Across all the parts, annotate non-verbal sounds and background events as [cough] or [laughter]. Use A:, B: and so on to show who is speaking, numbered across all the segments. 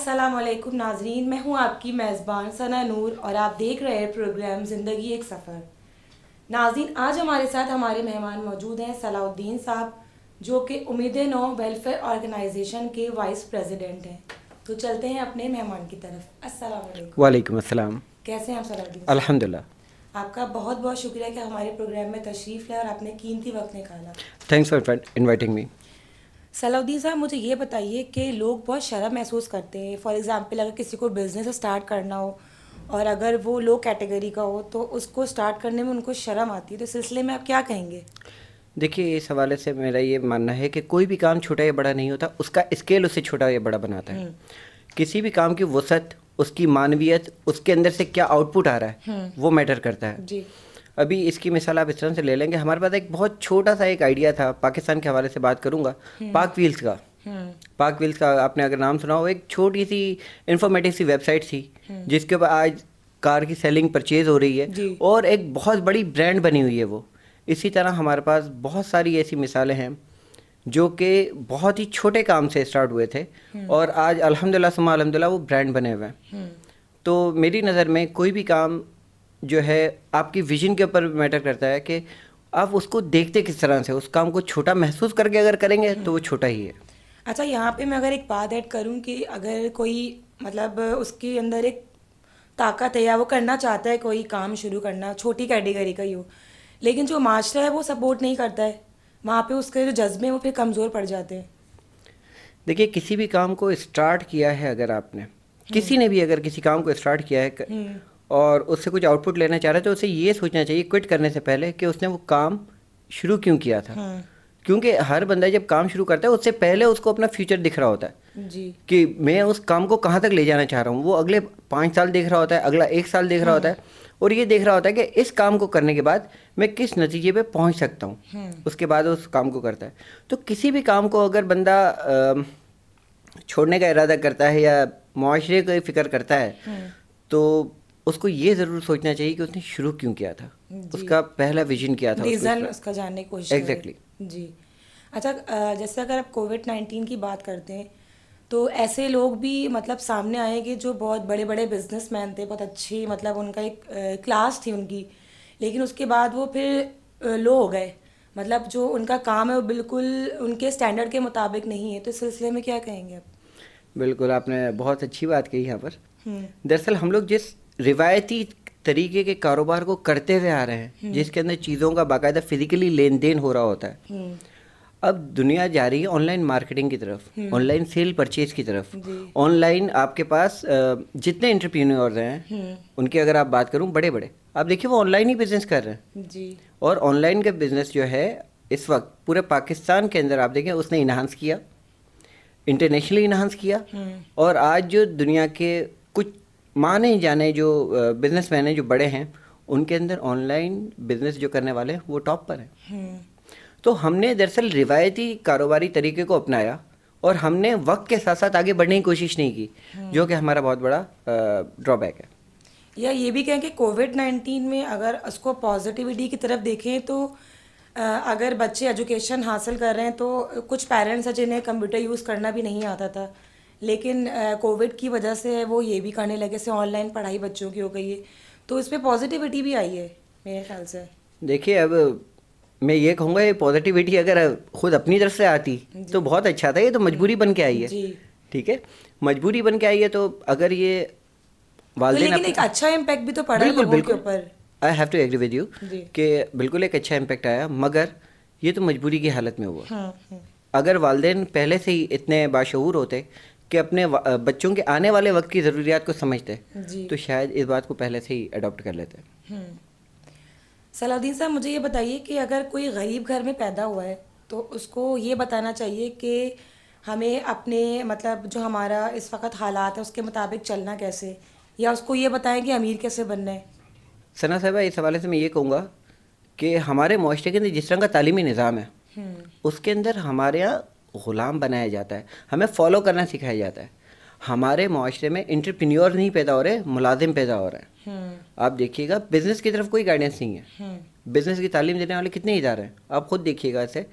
A: अस्सलाम वालेकुम नाजरीन मैं हूं आपकी मेज़बान सना नूर और आप देख रहे हैं प्रोग्राम ज़िंदगी एक सफ़र नाजरीन आज हमारे साथ हमारे मेहमान मौजूद हैं सलाउद्दीन साहब जो कि उम्मीद नौ वेलफेयर ऑर्गेनाइजेशन के वाइस प्रेसिडेंट हैं तो चलते हैं अपने मेहमान की तरफ अस्सलाम वालेकुम अस्सलाम कैसे हैं आप सलाउद्दीन अल्हम्दुलिल्लाह आपका बहुत बहुत शुक्रिया कि हमारे प्रोग्राम में तशरीफ़ लाए और आपने कीमती वक्त निकाला
B: thanks for inviting me
A: Salauddin साहब मुझे ये बताइए कि लोग बहुत शर्म महसूस करते हैं फॉर एग्ज़ाम्पल अगर किसी को बिज़नेस स्टार्ट करना हो और अगर वो लो कैटेगरी का हो तो उसको स्टार्ट करने में उनको शर्म आती है तो इस सिलसिले में आप क्या कहेंगे
B: देखिए इस हवाले से मेरा ये मानना है कि कोई भी काम छोटा या बड़ा नहीं होता उसका स्केल उससे छोटा या बड़ा बनाता है हम्म। किसी भी काम की वसत उसकी मानवीयत उसके अंदर से क्या आउटपुट आ रहा है हम्म। वो मैटर करता है जी अभी इसकी मिसाल आप इस तरह से ले लेंगे हमारे पास एक बहुत छोटा सा एक आइडिया था पाकिस्तान के हवाले से बात करूंगा हम्म। पाक व्हील्स का हम्म। पाक व्हील्स का आपने अगर नाम सुना हो एक छोटी सी इंफॉर्मेटिव सी वेबसाइट थी हम्म। जिसके ऊपर आज कार की सेलिंग परचेज हो रही है और एक बहुत बड़ी ब्रांड बनी हुई है वो इसी तरह हमारे पास बहुत सारी ऐसी मिसालें हैं जो कि बहुत ही छोटे काम से स्टार्ट हुए थे और आज अलहमदिल्ला सुमा अलहमदिल्ला वो ब्रांड बने हुए हैं तो मेरी नज़र में कोई भी काम जो है आपकी विजन के ऊपर मैटर करता है कि आप उसको देखते किस तरह से उस काम को छोटा महसूस करके अगर करेंगे तो वो छोटा ही है
A: अच्छा यहाँ पे मैं अगर एक बात ऐड करूँ कि अगर कोई मतलब उसके अंदर एक ताकत है या वो करना चाहता है कोई काम शुरू करना छोटी कैटेगरी का ही हो लेकिन जो मास्टर है वो सपोर्ट नहीं करता है वहाँ पे उसके जो जज्बे हैं वो फिर कमज़ोर पड़ जाते हैं
B: देखिए किसी भी काम को स्टार्ट किया है अगर आपने हम्म। किसी ने भी अगर किसी काम को स्टार्ट किया है हम्म। और उससे कुछ आउटपुट लेना चाह रहा है तो उसे ये सोचना चाहिए क्विट करने से पहले कि उसने वो काम शुरू क्यों किया था हाँ। क्योंकि हर बंदा जब काम शुरू करता है उससे पहले उसको अपना फ्यूचर दिख रहा होता
C: है जी
B: कि मैं उस काम को कहाँ तक ले जाना चाह रहा हूँ वो अगले पाँच साल देख रहा होता है अगला एक साल देख रहा होता है हाँ। और ये देख रहा होता है कि इस काम को करने के बाद मैं किस नतीजे पे पहुँच सकता हूँ हाँ। उसके बाद उस काम को करता है तो किसी भी काम को अगर बंदा छोड़ने का इरादा करता है या माशरे की फिक्र करता है तो उसको ये ज़रूर सोचना चाहिए कि उसने शुरू क्यों किया था उसका पहला विजन क्या था रीज़न उसका जानने की कोशिश एग्जैक्टली
A: जी अच्छा जैसे अगर आप कोविड नाइन्टीन की बात करते हैं तो ऐसे लोग भी मतलब सामने आए कि जो बहुत बड़े बड़े बिजनेसमैन थे बहुत अच्छी मतलब उनका एक क्लास थी उनकी लेकिन उसके बाद वो फिर लो हो गए मतलब जो उनका काम है वो बिल्कुल उनके स्टैंडर्ड के मुताबिक नहीं है तो इस सिलसिले में क्या कहेंगे आप
B: बिल्कुल आपने बहुत अच्छी बात कही यहाँ पर हम्म। दरअसल हम लोग जिस रिवायती तरीके के कारोबार को करते हुए आ रहे हैं हम्म। जिसके अंदर चीज़ों का बाकायदा फिजिकली लेन देन हो रहा होता है हम्म। अब दुनिया जा रही है ऑनलाइन मार्केटिंग की तरफ ऑनलाइन सेल परचेज की तरफ ऑनलाइन आपके पास जितने इंटरप्रीनियर हैं हम्म। उनके अगर आप बात करूं बड़े बड़े आप देखिए वो ऑनलाइन ही बिजनेस कर रहे हैं जी और ऑनलाइन का बिजनेस जो है इस वक्त पूरे पाकिस्तान के अंदर आप देखें उसने इन्हांस किया इंटरनेशनली इन्हांस किया और आज जो दुनिया के माने जाने जो मैन है जो बड़े हैं उनके अंदर ऑनलाइन बिजनेस जो करने वाले हैं वो टॉप पर हैं
C: हम्म।
B: तो हमने दरअसल रिवायती कारोबारी तरीके को अपनाया और हमने वक्त के साथ साथ आगे बढ़ने की कोशिश नहीं की हम्म। जो कि हमारा बहुत बड़ा ड्रॉबैक है
A: या ये भी कहें कि कोविड नाइन्टीन में अगर उसको पॉजिटिविटी की तरफ देखें तो अगर बच्चे एजुकेशन हासिल कर रहे हैं तो कुछ पेरेंट्स हैं जिन्हें कंप्यूटर यूज़ करना भी नहीं आता था लेकिन कोविड की वजह से वो ये भी करने लगे से ऑनलाइन पढ़ाई बच्चों की हो गई है तो इस पर पॉजिटिविटी भी आई है मेरे ख्याल से
B: देखिए अब मैं ये कहूँगा ये पॉजिटिविटी अगर खुद अपनी तरफ से आती तो बहुत अच्छा था ये तो मजबूरी बन के आई है ठीक है मजबूरी बन के आई है तो अगर ये तो वाले लेकिन एक अच्छा
A: इम्पैक्ट भी तो पड़ा है बिल्कुल, ऊपर
B: I have to agree with you कि बिल्कुल एक अच्छा इम्पैक्ट आया मगर ये तो मजबूरी की हालत में हुआ हाँ, हाँ. अगर वालदेन पहले से ही इतने बाशूर होते कि अपने बच्चों के आने वाले वक्त की ज़रूरियात को समझते तो शायद इस बात को पहले से ही अडोप्ट कर लेते
A: हम्म। सलाउद्दीन साहब मुझे ये बताइए कि अगर कोई गरीब घर में पैदा हुआ है तो उसको ये बताना चाहिए कि हमें अपने मतलब जो हमारा इस वक्त हालात है उसके मुताबिक चलना कैसे या उसको ये बताएं कि अमीर कैसे बनना है
B: सना साहबा इस हवाले से मैं ये कहूँगा कि हमारे माशरे के अंदर जिस तरह का तालीमी निज़ाम है हम्म। उसके अंदर हमारे यहाँ ग़ुलाम बनाया जाता है हमें फॉलो करना सिखाया जाता है हमारे माशरे में इंटरप्रेन्योर नहीं पैदा हो रहे मुलाजिम पैदा हो रहे हैं हम्म। आप देखिएगा बिज़नेस की तरफ कोई गाइडेंस नहीं है बिज़नेस हम्म। की तालीम देने वाले कितने इदारे हैं आप खुद देखिएगा इसे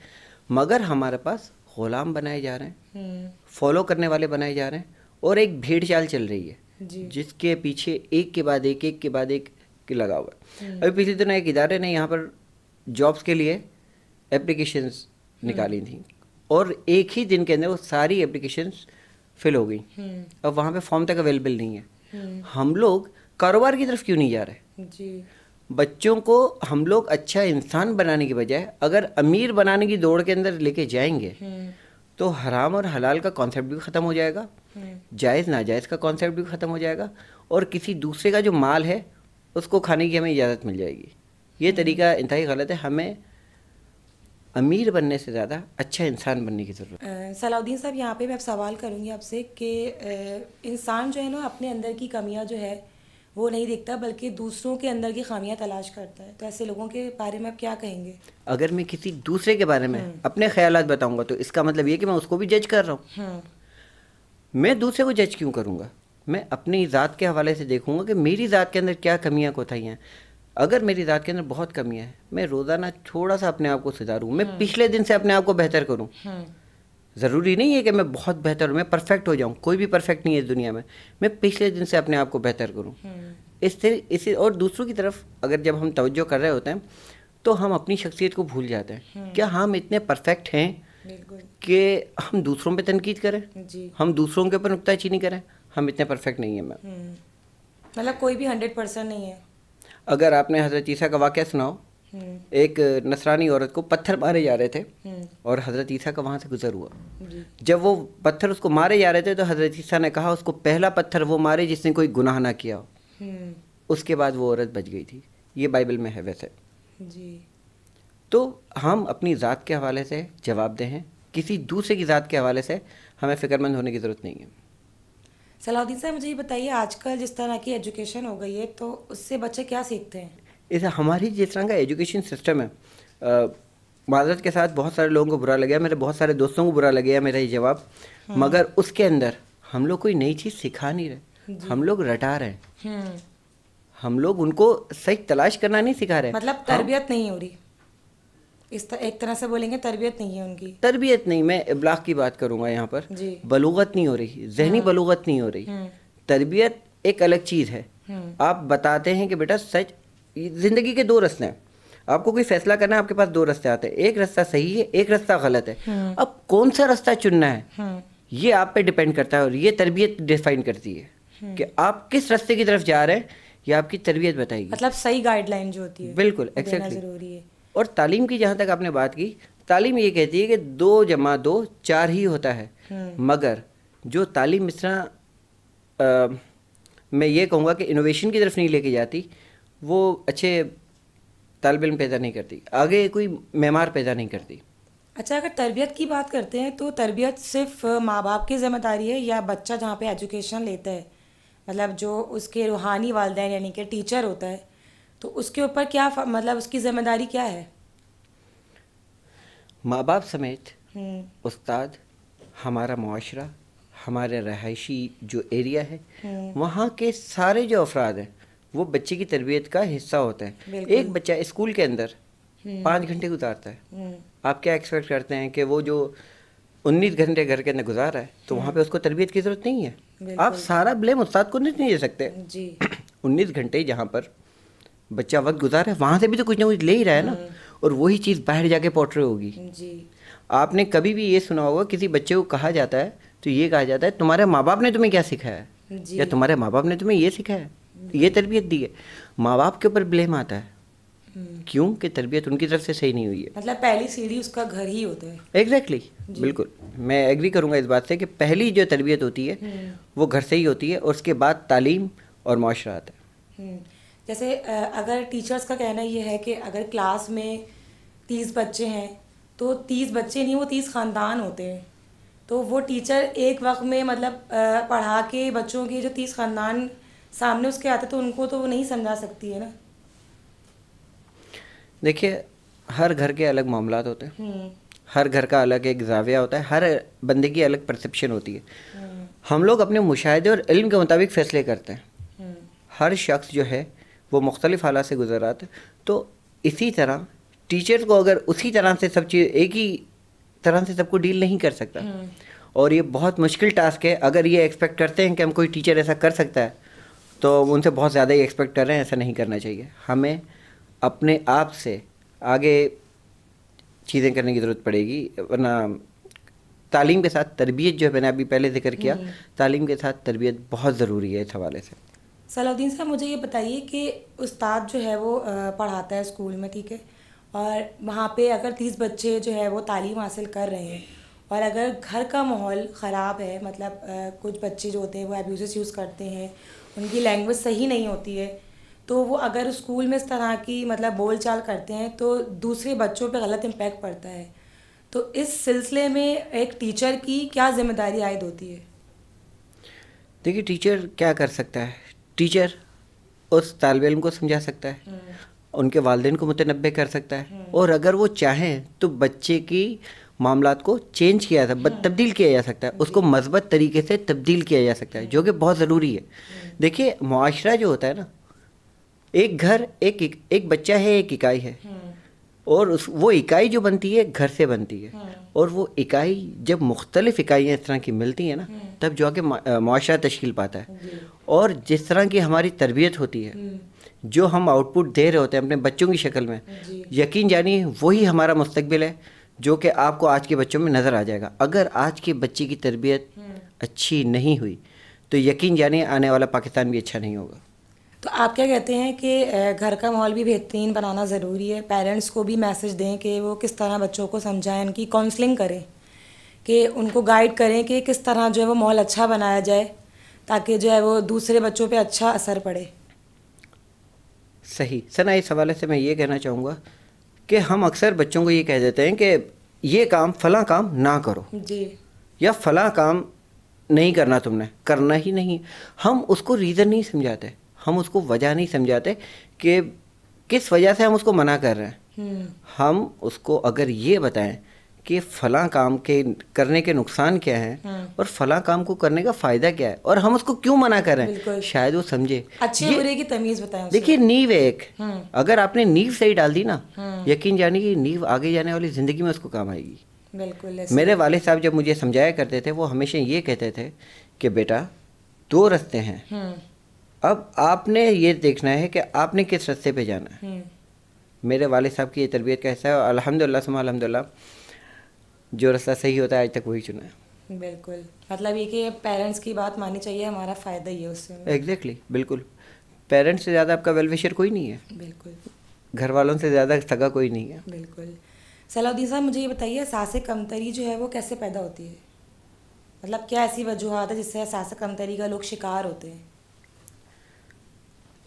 B: मगर हमारे पास ग़ुलाम बनाए जा रहे हैं फॉलो हम्म। करने वाले बनाए जा रहे हैं और एक भीड़ चाल चल रही है जिसके पीछे एक के बाद एक एक के बाद एक के लगा हुआ है अभी पिछले दिनों एक इदारे ने यहाँ पर जॉब्स के लिए एप्लीकेशंस निकाली थी और एक ही दिन के अंदर वो सारी एप्लीकेशन फिल हो गई हम्म। अब वहाँ पे फॉर्म तक अवेलेबल नहीं है हम्म। हम लोग कारोबार की तरफ क्यों नहीं जा रहे जी बच्चों को हम लोग अच्छा इंसान बनाने के बजाय अगर अमीर बनाने की दौड़ के अंदर लेके जाएंगे हम्म। तो हराम और हलाल का कॉन्सेप्ट भी ख़त्म हो जाएगा जायज़ नाजायज़ का कॉन्सेप्ट भी ख़त्म हो जाएगा और किसी दूसरे का जो माल है उसको खाने की हमें इजाज़त मिल जाएगी ये तरीका इंतहा गलत है हमें अमीर बनने से ज़्यादा अच्छा इंसान बनने की ज़रूरत
A: सलाउद्दीन साहब यहाँ पे मैं अब सवाल करूँगी आपसे कि इंसान जो है ना अपने अंदर की कमियाँ जो है वो नहीं देखता बल्कि दूसरों के अंदर की खामियाँ तलाश करता है तो ऐसे लोगों के बारे में आप क्या कहेंगे
B: अगर मैं किसी दूसरे के बारे में हम्म। अपने ख्याल बताऊँगा तो इसका मतलब ये कि मैं उसको भी जज कर रहा हूँ
A: हम्म।
B: मैं दूसरे को जज क्यों करूँगा मैं अपनी ज़ात के हवाले से देखूंगा कि मेरी ज़ात के अंदर क्या कमियाँ कोताही हैं अगर मेरी रात के अंदर बहुत कमी है मैं रोज़ाना थोड़ा सा अपने आप को सुधारूँ मैं हम्म। पिछले दिन से अपने आप को बेहतर करूँ हम्म। ज़रूरी नहीं है कि मैं बहुत बेहतर हूँ मैं परफेक्ट हो जाऊँ कोई भी परफेक्ट नहीं है इस दुनिया में मैं पिछले दिन से अपने आप को बेहतर करूँ हम्म। इससे इसी और दूसरों की तरफ अगर जब हम तवज्जो कर रहे होते हैं तो हम अपनी शख्सियत को भूल जाते हैं क्या हम इतने परफेक्ट हैं कि हम दूसरों पर तनकीद करें हम दूसरों के ऊपर नुकताची नहीं करें हम इतने परफेक्ट नहीं हैं मैम
A: मतलब कोई भी हंड्रेड परसेंट नहीं है
B: अगर आपने हज़रत ईसा का वाक़ सुनाओ हम्म। एक नसरानी औरत को पत्थर मारे जा रहे थे हम्म। और हज़रत ईसा का वहाँ से गुजर हुआ जब वो पत्थर उसको मारे जा रहे थे तो हज़रत ईसा ने कहा उसको पहला पत्थर वो मारे जिसने कोई गुनाह ना किया हो हम्म। उसके बाद वो औरत बच गई थी ये बाइबल में है वैसे जी तो हम अपनी ज़ात के हवाले से जवाब दें किसी दूसरे की ज़ात के हवाले से हमें फ़िक्रमंद होने की ज़रूरत नहीं है
A: सलाउद्दीन साहब मुझे ये बताइए आजकल जिस तरह की एजुकेशन हो गई है तो उससे बच्चे क्या सीखते हैं
B: ऐसा हमारी जिस तरह का एजुकेशन सिस्टम है माजरत के साथ बहुत सारे लोगों को बुरा लगे मेरे बहुत सारे दोस्तों को बुरा लगे मेरा ये जवाब हम्म। मगर उसके अंदर हम लोग कोई नई चीज़ सिखा नहीं
A: रहे हम
B: लोग रटा रहे हैं हम्म। हम लोग उनको सही तलाश करना नहीं सिखा रहे मतलब तरबियत
A: नहीं हो रही इस तर, एक तरह से बोलेंगे तरबियत नहीं है उनकी
B: तरबियत नहीं मैं इबलाक की बात करूंगा यहाँ पर बलूगत नहीं हो रही जहनी हाँ। बलूगत नहीं हो रही हम्म। तरबियत एक अलग चीज़ है हम्म। आप बताते हैं कि बेटा सच ज़िंदगी के दो रस्ते हैं आपको कोई फैसला करना है आपके पास दो रास्ते आते हैं एक रास्ता सही है एक रास्ता गलत है हम्म। अब कौन सा रास्ता चुनना है ये आप पे डिपेंड करता है और ये तरबियत डिफाइन करती है कि आप किस रास्ते की तरफ जा रहे हैं ये आपकी तरबियत बताएगी
A: मतलब सही गाइडलाइन जो होती है बिल्कुल एक्सैक्टली जरूरी है
B: और तालीम की जहाँ तक आपने बात की तालीम ये कहती है कि दो जमा दो चार ही होता है हम्म। मगर जो तालीम मिश्रा मैं ये कहूँगा कि इनोवेशन की तरफ नहीं लेके जाती वो अच्छे तालब इम पैदा नहीं करती आगे कोई मेमार पैदा नहीं करती
A: अच्छा अगर तरबियत की बात करते हैं तो तरबियत सिर्फ माँ बाप की जिम्मेदारी है या बच्चा जहाँ पे एजुकेशन लेता है मतलब जो उसके रूहानी वालदे यानी कि टीचर होता है तो उसके ऊपर क्या मतलब उसकी जिम्मेदारी क्या है
B: माँ बाप समेत हम्म। उस्ताद हमारा माशरा हमारे रहायशी जो एरिया है हम्म। वहाँ के सारे जो अफराद हैं वो बच्चे की तरबियत का हिस्सा होता है एक बच्चा स्कूल के अंदर हम्म। पाँच घंटे गुजारता है आप क्या एक्सपेक्ट करते हैं कि वो जो उन्नीस घंटे घर के अंदर गुजारा है तो वहाँ पे उसको तरबियत की ज़रूरत नहीं
C: है आप
B: सारा ब्लेम उस्ताद को नहीं दे सकते उन्नीस घंटे जहाँ पर बच्चा वक्त गुजार रहा है वहाँ से भी तो कुछ ना कुछ ले ही रहा है ना हम्म। और वही चीज़ बाहर जाके पोट्रे होगी जी आपने कभी भी ये सुना होगा किसी बच्चे को कहा जाता है तो ये कहा जाता है तुम्हारे माँ बाप ने तुम्हें क्या सिखाया या तुम्हारे माँ बाप ने तुम्हें ये सिखाया हम्म। ये तरबियत दी है माँ बाप के ऊपर ब्लेम आता है हम्म। क्यों कि तरबियत उनकी तरफ से सही नहीं हुई है
A: मतलब पहली सीढ़ी उसका घर ही होता है
B: एग्जैक्टली exactly, बिल्कुल मैं एग्री करूंगा इस बात से कि पहली जो तरबियत होती है वो घर से ही होती है और उसके बाद तालीम और मुआरा आता
A: है जैसे अगर टीचर्स का कहना ये है कि अगर क्लास में तीस बच्चे हैं तो तीस बच्चे नहीं वो तीस ख़ानदान होते हैं तो वो टीचर एक वक्त में मतलब पढ़ा के बच्चों के जो तीस ख़ानदान सामने उसके आते तो उनको तो वो नहीं समझा सकती है ना
B: देखिए हर घर के अलग मामला होते हैं हम्म। हर घर का अलग एक जाविया होता है हर बंदे की अलग परसेप्शन होती है हम्म। हम लोग अपने मुशाहदे और इल्म के मुताबिक फ़ैसले करते हैं हम्म। हर शख्स जो है वो मुख्तलिफ हालात से गुजर रहा था तो इसी तरह टीचर्स को अगर उसी तरह से सब चीज़ एक ही तरह से सबको डील नहीं कर सकता हम्म। और ये बहुत मुश्किल टास्क है अगर ये एक्सपेक्ट करते हैं कि हम कोई टीचर ऐसा कर सकता है तो उनसे बहुत ज़्यादा ही एक्सपेक्ट कर रहे हैं ऐसा नहीं करना चाहिए हमें अपने आप से आगे चीज़ें करने की ज़रूरत पड़ेगी वरना तालीम के साथ तरबियत जो है मैंने अभी पहले जिक्र किया हम्म। तालीम के साथ तरबियत बहुत ज़रूरी है इस हवाले से
A: सलाउद्दीन साहब मुझे ये बताइए कि उस्ताद जो है वो पढ़ाता है स्कूल में ठीक है और वहाँ पे अगर तीस बच्चे जो है वो तालीम हासिल कर रहे हैं और अगर घर का माहौल ख़राब है मतलब कुछ बच्चे जो होते हैं वो एब्यूज़ यूज़ करते हैं उनकी लैंग्वेज सही नहीं होती है तो वो अगर स्कूल में इस तरह की मतलब बोल चाल करते हैं तो दूसरे बच्चों पे गलत इम्पेक्ट पड़ता है तो इस सिलसिले में एक टीचर की क्या जिम्मेदारी आयद होती है
B: देखिए टीचर क्या कर सकता है टीचर उस तालब इम को समझा सकता है हम्म। उनके वालदेन को मुतनबे कर सकता है हम्म। और अगर वो चाहें तो बच्चे की मामला को चेंज किया जा सकता हम्म। तब्दील किया जा सकता है उसको मजबत तरीके से तब्दील किया जा सकता है जो कि बहुत ज़रूरी है देखिए माशरा जो होता है ना एक घर एक एक बच्चा है एक इकाई है और उस वो इकाई जो बनती है घर से बनती है और वो इकाई जब मुख्तलिफ इकाइयाँ इस तरह की मिलती हैं ना तब जो आगे मुआरा तश्कील पाता है और जिस तरह की हमारी तरबियत होती है
C: हम्म।
B: जो हम आउटपुट दे रहे होते हैं अपने बच्चों की शक्ल में यकीन जानिए वही हमारा मुस्तबिल है जो कि आपको आज के बच्चों में नज़र आ जाएगा अगर आज के बच्चे की तरबियत हम्म। अच्छी नहीं हुई तो यकीन जानिए आने वाला पाकिस्तान भी अच्छा नहीं होगा
A: तो आप क्या कहते हैं कि घर का माहौल भी बेहतरीन बनाना ज़रूरी है पेरेंट्स को भी मैसेज दें कि वो किस तरह बच्चों को समझाएं उनकी काउंसलिंग करें कि उनको गाइड करें कि किस तरह जो है वो माहौल अच्छा बनाया जाए ताकि जो है वो दूसरे बच्चों पे अच्छा असर पड़े
B: सही सना इस हवाले से मैं ये कहना चाहूँगा कि हम अक्सर बच्चों को ये कह देते हैं कि ये काम फला काम ना करो जी या फला काम नहीं करना तुमने करना ही नहीं हम उसको रीज़न नहीं समझाते हम उसको वजह नहीं समझाते कि किस वजह से हम उसको मना कर रहे हैं हम्म। हम उसको अगर ये बताएं कि फला काम के करने के नुकसान क्या है हाँ। और फला काम को करने का फायदा क्या है और हम उसको क्यों मना कर रहे हैं शायद वो समझे
A: अच्छे बुरे की तमीज बताएं देखिए
B: नींव एक हाँ। अगर आपने नींव सही डाल दी ना हाँ। यकीन जाने की नींव आगे जाने वाली जिंदगी में उसको काम आएगी
A: बिल्कुल मेरे
B: वाले साहब जब मुझे समझाया करते थे वो हमेशा ये कहते थे कि बेटा दो रस्ते हैं अब आपने ये देखना है कि आपने किस रस्ते पे जाना है मेरे वाले साहब की ये तरबियत कैसा है अलहमदिल्ला सुमा अलहमदिल्ला जो रास्ता सही होता है आज तक वही चुना है
A: बिल्कुल मतलब ये कि पेरेंट्स की बात माननी चाहिए हमारा फ़ायदा ही है उससे
B: एग्जैक्टली exactly, बिल्कुल पेरेंट्स से ज़्यादा आपका वेलविशर कोई नहीं है बिल्कुल घर वालों से ज़्यादा सगा कोई नहीं है
A: बिल्कुल सलाउद्दीन साहब मुझे ये बताइए सासे कमतरी जो है वो कैसे पैदा होती है मतलब क्या ऐसी वजूहत है जिससे सासे कमतरी का लोग शिकार होते हैं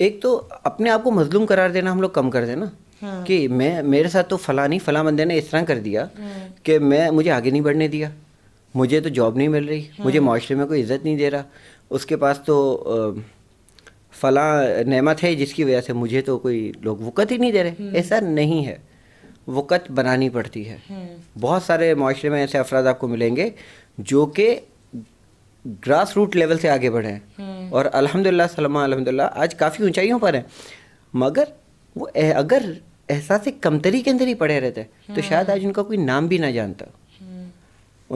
B: एक तो अपने आप को मजलूम करार देना हम लोग कम कर देना हाँ। कि मैं मेरे साथ तो फला नहीं फला बंदे ने इस तरह कर दिया हाँ। कि मैं मुझे आगे नहीं बढ़ने दिया मुझे तो जॉब नहीं मिल रही मुझे हाँ। माशरे में कोई इज्जत नहीं दे रहा उसके पास तो फला नेमत है जिसकी वजह से मुझे तो कोई लोग वक़्त ही नहीं दे रहे हम्म। ऐसा नहीं है वक़्त बनानी पड़ती है हम्म। बहुत सारे माशरे में ऐसे अफराद आपको मिलेंगे जो कि ग्रास रूट लेवल से आगे बढ़े हैं हम्म। और अलहमदिल्ला सलमा अलहमदिल्ला आज काफ़ी ऊंचाइयों पर हैं मगर वो अगर एहसास कमतरी के अंदर ही पड़े रहते हैं तो शायद हम्म। आज उनका कोई नाम भी ना जानता हम्म।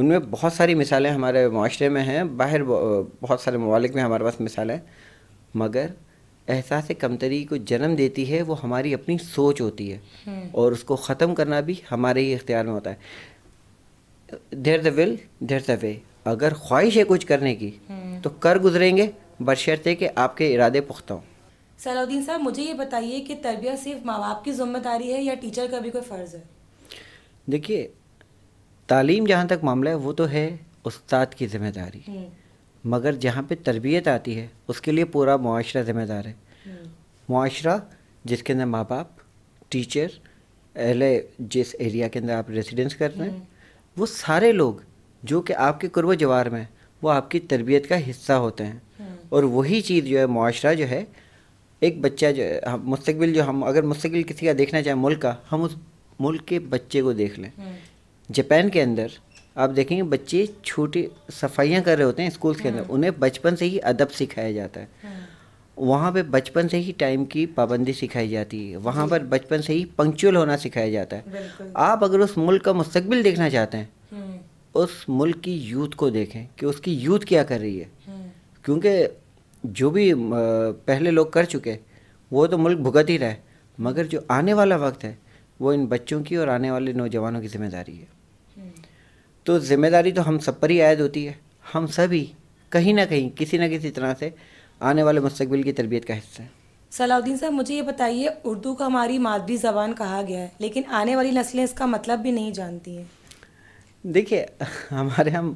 B: उनमें बहुत सारी मिसालें हमारे माशरे में हैं बाहर बहुत सारे ममालिक में हमारे पास मिसालें मगर एहसास कमतरी को जन्म देती है वो हमारी अपनी सोच होती है हम्म। और उसको ख़त्म करना भी हमारे ही इख्तियार में होता है there the will there the way अगर ख्वाहिश है कुछ करने की तो कर गुजरेंगे बशर्ते कि आपके इरादे पुख्ता हों
A: सलाउद्दीन साहब मुझे ये बताइए कि तरबियत सिर्फ माँ बाप की जिम्मेदारी है या टीचर का भी कोई फ़र्ज़ है
B: देखिए तालीम जहाँ तक मामला है वो तो है उस्ताद की ज़िम्मेदारी
A: हम्म।
B: मगर जहाँ पे तरबियत आती है उसके लिए पूरा माशरा ज़िम्मेदार है माशरा हम्म। जिसके अंदर माँ बाप टीचर अहले जिस एरिया के अंदर आप रेजिडेंस कर रहे हैं हम्म। वो सारे लोग जो कि आपके कुर्ब जवार में वो आपकी तरबियत का हिस्सा होते हैं और वही चीज़ जो है माशरा जो है एक बच्चा जो हम मुस्तबिल जो हम अगर मुस्तबिल किसी का देखना चाहें मुल्क का हम उस मुल्क के बच्चे को देख लें
C: हम्म।
B: जापान के अंदर आप देखेंगे बच्चे छोटे सफाइयाँ कर रहे होते हैं स्कूल्स के अंदर हम्म। उन्हें बचपन से ही अदब सिखाया जाता है
C: हम्म।
B: वहाँ पे बचपन से ही टाइम की पाबंदी सिखाई जाती है वहाँ पर बचपन से ही पंक्चुअल होना सिखाया जाता है आप अगर उस मुल्क का मुस्तबिल देखना चाहते
C: हैं
B: उस मुल्क की यूथ को देखें कि उसकी यूथ क्या कर रही है क्योंकि जो भी पहले लोग कर चुके वो तो मुल्क भुगत ही रहे मगर जो आने वाला वक्त है वो इन बच्चों की और आने वाले नौजवानों की जिम्मेदारी है हम्म। तो जिम्मेदारी तो हम सब पर ही आयद होती है हम सभी कहीं ना कहीं किसी ना किसी तरह से आने वाले मुस्तबिल की तरबियत का हिस्सा है
A: सलाउद्दीन साहब मुझे ये बताइए उर्दू का हमारी मादरी ज़बान कहा गया है लेकिन आने वाली नस्लें इसका मतलब भी नहीं जानती हैं
B: देखिए [laughs] हमारे हम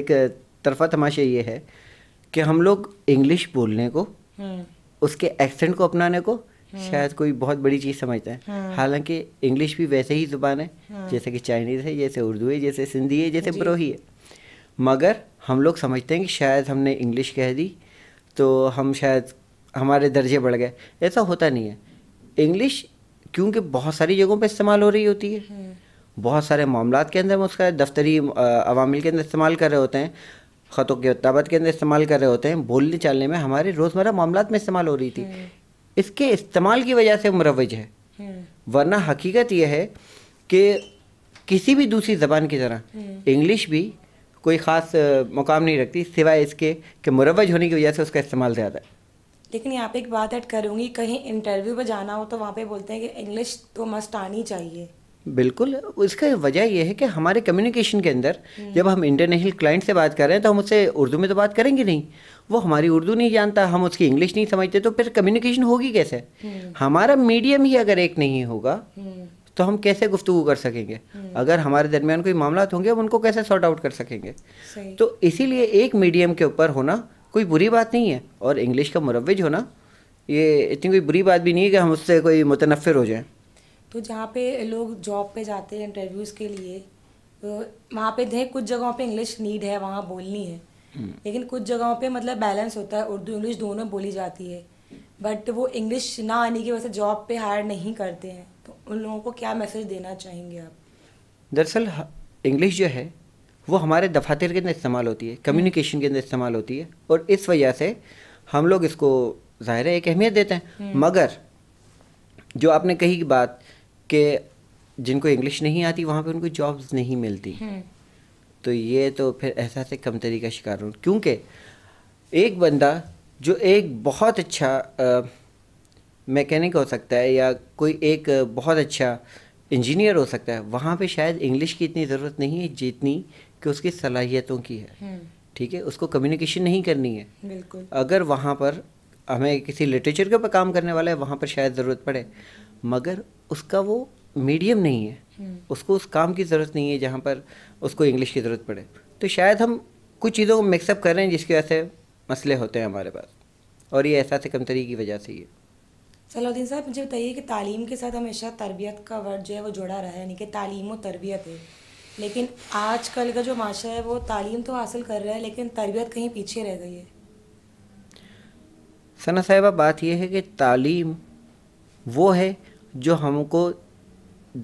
B: एक तरफा तमाशा ये है कि हम लोग इंग्लिश बोलने को हम्म। उसके एक्सेंट को अपनाने को
C: हम्म। शायद
B: कोई बहुत बड़ी चीज़ समझते हैं हम्म। हालांकि इंग्लिश भी वैसे ही ज़ुबान है जैसे कि चाइनीज़ है जैसे उर्दू है जैसे सिंधी है जैसे बरोही है मगर हम लोग समझते हैं कि शायद हमने इंग्लिश कह दी तो हम शायद हमारे दर्जे बढ़ गए ऐसा होता नहीं है इंग्लिश क्योंकि बहुत सारी जगहों पर इस्तेमाल हो रही होती है बहुत सारे मामला के अंदर हम उसका दफ्तरी अवामिल के अंदर इस्तेमाल कर रहे होते हैं ख़तों के ताबत के अंदर इस्तेमाल कर रहे होते हैं बोलने चालने में हमारे रोज़मर्रा मामला में इस्तेमाल हो रही थी हम्म। इसके इस्तेमाल की वजह से मुरवज है हम्म। वरना हकीकत यह है कि किसी भी दूसरी ज़बान की तरह हम्म। इंग्लिश भी कोई ख़ास मुकाम नहीं रखती सिवाय इसके कि मुरवज होने की वजह से उसका इस्तेमाल ज़्यादा है
A: लेकिन यहाँ पे एक बात ऐड करूँगी कहीं इंटरव्यू पे जाना हो तो वहाँ पे बोलते हैं कि इंग्लिश तो मस्ट आनी चाहिए
B: बिल्कुल इसका वजह यह है कि हमारे कम्युनिकेशन के अंदर जब हम इंटरनेशनल क्लाइंट से बात कर रहे हैं तो हम उससे उर्दू में तो बात करेंगे नहीं वो हमारी उर्दू नहीं जानता हम उसकी इंग्लिश नहीं समझते तो फिर कम्युनिकेशन होगी कैसे हम्म। हमारा मीडियम ही अगर एक नहीं होगा हम्म। तो हम कैसे गुफ्तु कर सकेंगे हम्म। अगर हमारे दरमियान कोई मामला होंगे हम उनको कैसे सॉर्ट आउट कर सकेंगे तो इसीलिए एक मीडियम के ऊपर होना कोई बुरी बात नहीं है और इंग्लिश का मुरवज होना ये इतनी कोई बुरी बात भी नहीं है कि हम उससे कोई मुतनफ़र हो जाएं
A: तो जहाँ पे लोग जॉब पे जाते हैं इंटरव्यूज़ के लिए तो वहाँ पे देखें कुछ जगहों पे इंग्लिश नीड है वहाँ बोलनी है हम्म। लेकिन कुछ जगहों पे मतलब बैलेंस होता है उर्दू इंग्लिश दोनों बोली जाती है बट वो इंग्लिश ना आने की वजह से जॉब पे हायर नहीं करते हैं तो उन लोगों को क्या मैसेज देना चाहेंगे आप
B: दरअसल इंग्लिश जो है वो हमारे दफातर के अंदर इस्तेमाल होती है कम्युनिकेशन के अंदर इस्तेमाल होती है और इस वजह से हम लोग इसको ज़ाहिर है एक अहमियत देते हैं हम्म। मगर जो आपने कही बात के जिनको इंग्लिश नहीं आती वहाँ पे उनको जॉब्स नहीं मिलती हम्म। तो ये तो फिर एहसास कम तरीका शिकार हूँ क्योंकि एक बंदा जो एक बहुत अच्छा मैकेनिक हो सकता है या कोई एक बहुत अच्छा इंजीनियर हो सकता है वहाँ पे शायद इंग्लिश की इतनी ज़रूरत नहीं है जितनी कि उसकी सलाहियतों की है हम्म। ठीक है उसको कम्युनिकेशन नहीं करनी है बिल्कुल अगर वहाँ पर हमें किसी लिटरेचर के ऊपर काम करने वाला है वहाँ पर शायद ज़रूरत पड़े मगर उसका वो मीडियम नहीं है हम्म। उसको उस काम की ज़रूरत नहीं है जहाँ पर उसको इंग्लिश की ज़रूरत पड़े तो शायद हम कुछ चीज़ों को मिक्सअप कर रहे हैं जिसकी वजह से मसले होते हैं हमारे पास और ये एहसास कमतरी की वजह से ही है
A: सलाउद्दीन साहब मुझे बताइए कि तालीम के साथ हमेशा तरबियत का वर्ड जो है वो जुड़ा रहा है यानी कि तालीम और तरबियत है लेकिन आज कल का जो माशा है वो तालीम तो हासिल कर रहा है लेकिन तरबियत कहीं पीछे रह गई है
B: सना साहिबा बात यह है कि तालीम वो है जो हमको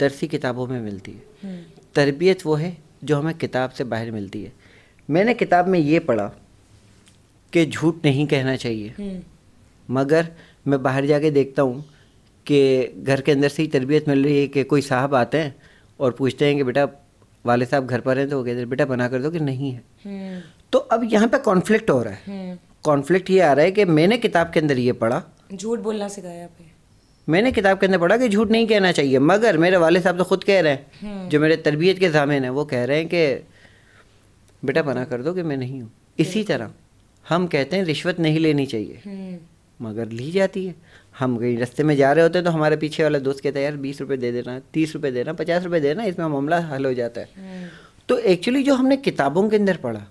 B: दरसी किताबों में मिलती है हम्म। तरबियत वो है जो हमें किताब से बाहर मिलती है मैंने किताब में ये पढ़ा कि झूठ नहीं कहना चाहिए
C: हम्म।
B: मगर मैं बाहर जाके देखता हूँ कि घर के अंदर से ही तरबियत मिल रही है कि कोई साहब आते हैं और पूछते हैं कि बेटा वाले साहब घर पर हैं तो वो कहते हैं बेटा बना कर दो कि नहीं है
A: हम्म। तो अब यहाँ पे
B: कॉन्फ्लिक्ट हो रहा है कॉन्फ्लिक्ट ये आ रहा है कि मैंने किताब के अंदर ये पढ़ा
A: झूठ बोलना सिखाया
B: मैंने किताब के अंदर पढ़ा कि झूठ नहीं कहना चाहिए मगर मेरे वाले साहब तो खुद कह रहे हैं हम्म। जो मेरे तरबियत के जामिन हैं वो कह रहे हैं कि बेटा मना कर दो कि मैं नहीं हूँ इसी तरह हम कहते हैं रिश्वत नहीं लेनी चाहिए हम्म। मगर ली जाती है हम कहीं रस्ते में जा रहे होते हैं तो हमारे पीछे वाला दोस्त कहता है यार बीस रुपये दे देना तीस रुपये देना पचास रुपये देना इसमें मामला हल हो जाता है हम्म। तो एक्चुअली जो हमने किताबों के अंदर पढ़ा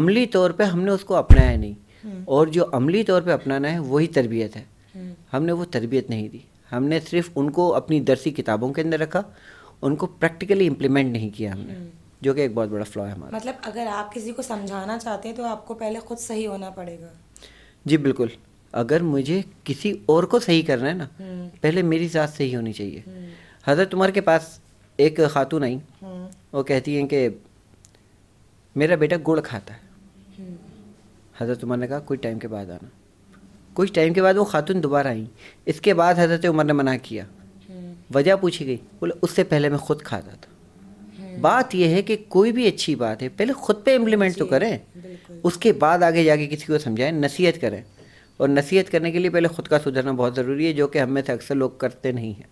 B: अमली तौर पे हमने उसको अपनाया नहीं और जो अमली तौर पे अपनाना है वही तरबियत है हमने वो तरबियत नहीं दी हमने सिर्फ उनको अपनी दरसी किताबों के अंदर रखा उनको प्रैक्टिकली इम्प्लीमेंट नहीं किया हमने हम्म। जो कि एक बहुत बड़ा फ्लॉ है हमारा
A: मतलब अगर आप किसी को समझाना चाहते हैं तो आपको पहले खुद सही होना पड़ेगा
B: जी बिल्कुल अगर मुझे किसी और को सही करना है ना हम्म। पहले मेरी साथ सही होनी चाहिए हम्म। हजरत उमर के पास एक खातून आई वो कहती हैं कि मेरा बेटा गुड़ खाता है हजरत उमर ने कहा कुछ टाइम के बाद आना कुछ टाइम के बाद वो खातून दोबारा आई इसके बाद हजरत उमर ने मना किया हम्म। वजह पूछी गई बोले उससे पहले मैं खुद खाता था हम्म। बात यह है कि कोई भी अच्छी बात है पहले खुद पे इम्प्लीमेंट तो
C: करें
B: उसके बाद आगे जाके किसी को समझाएं नसीहत करें और नसीहत करने के लिए पहले खुद का सुधरना बहुत ज़रूरी है जो कि हम में से अक्सर लोग करते नहीं हैं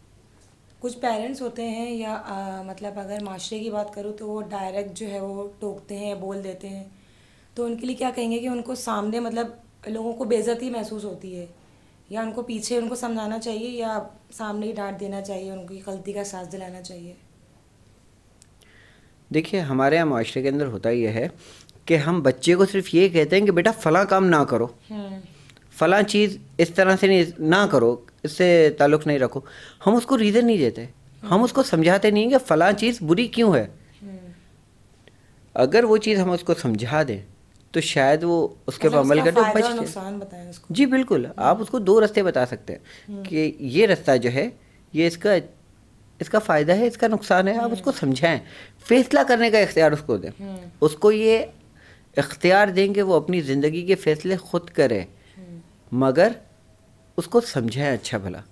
A: कुछ पेरेंट्स होते हैं या आ, मतलब अगर माशरे की बात करूँ तो वो डायरेक्ट जो है वो टोकते हैं बोल देते हैं तो उनके लिए क्या कहेंगे कि उनको सामने मतलब लोगों को बेज़ती महसूस होती है या उनको पीछे उनको समझाना चाहिए या सामने ही डांट देना चाहिए उनकी गलती का साथ दिलाना चाहिए
B: देखिए हमारे यहाँ माशरे के अंदर होता यह है कि हम बच्चे को सिर्फ ये कहते हैं कि बेटा फ़लाँ काम ना करो हम्म। फ़लाँ चीज़ इस तरह से नहीं ना करो इससे ताल्लुक़ नहीं रखो हम उसको रीज़न नहीं देते हम उसको समझाते नहीं कि फ़लाँ चीज़ बुरी क्यों है हम्म। अगर वो चीज़ हम उसको समझा दें तो शायद वो उसके ऊपर अमल करते बच बताएं जी बिल्कुल हम्म। आप उसको दो रास्ते बता सकते हैं हम्म। कि ये रास्ता जो है ये इसका इसका फ़ायदा है इसका नुकसान है आप हम्म। उसको समझाएं फैसला करने का इख्तियार उसको दें उसको ये इख्तियार दें कि वो अपनी ज़िंदगी के फ़ैसले खुद करें मगर उसको समझाएं अच्छा भला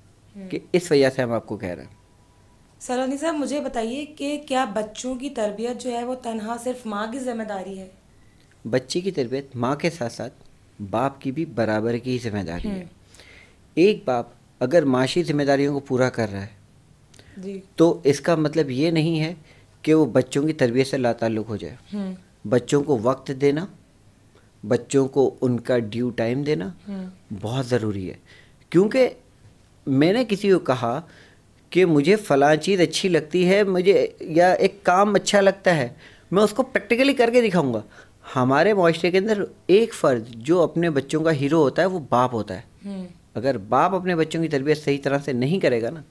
B: कि इस वजह से हम आपको कह रहे हैं
A: सलोनी साहब मुझे बताइए कि क्या बच्चों की तरबियत जो है वो तनहा सिर्फ माँ की जिम्मेदारी है
B: बच्चे की तरबियत माँ के साथ साथ बाप की भी बराबर की ही जिम्मेदारी है
A: हम्म।
B: एक बाप अगर माशी जिम्मेदारियों को पूरा कर रहा है जी। तो इसका मतलब ये नहीं है कि वो बच्चों की तरबियत से लातालुक हो जाए हम्म। बच्चों को वक्त देना बच्चों को उनका ड्यू टाइम देना हम्म। बहुत ज़रूरी है क्योंकि मैंने किसी को कहा कि मुझे फ़लाँ चीज़ अच्छी लगती है मुझे या एक काम अच्छा लगता है मैं उसको प्रैक्टिकली करके दिखाऊंगा हमारे मुआरे के अंदर एक फ़र्द जो अपने बच्चों का हीरो होता है वो बाप होता है हम्म। अगर बाप अपने बच्चों की तरबियत सही तरह से नहीं करेगा ना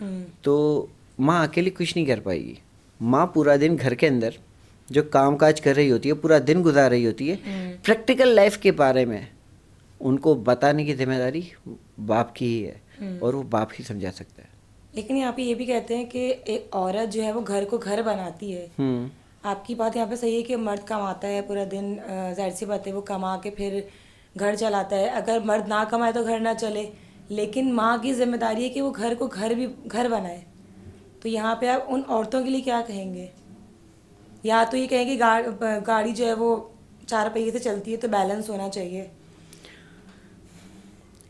B: हम्म। तो माँ अकेली कुछ नहीं कर पाएगी माँ पूरा दिन घर के अंदर जो काम काज कर रही होती है पूरा दिन गुजार रही होती है हम्म। प्रैक्टिकल लाइफ के बारे में उनको बताने की जिम्मेदारी बाप की ही है और वो बाप ही समझा सकता है
A: लेकिन यहाँ पे ये भी कहते हैं कि एक औरत जो है वो घर को घर बनाती है आपकी बात यहाँ पे सही है कि मर्द कमाता है पूरा दिन जाहिर सी बात है वो कमा के फिर घर चलाता है अगर मर्द ना कमाए तो घर ना चले लेकिन माँ की जिम्मेदारी है कि वो घर को घर भी घर बनाए तो यहाँ पे आप उन औरतों के लिए क्या कहेंगे या तो ये कहेंगे गाड़, गाड़ी जो है वो चार पहिए से चलती है तो बैलेंस होना चाहिए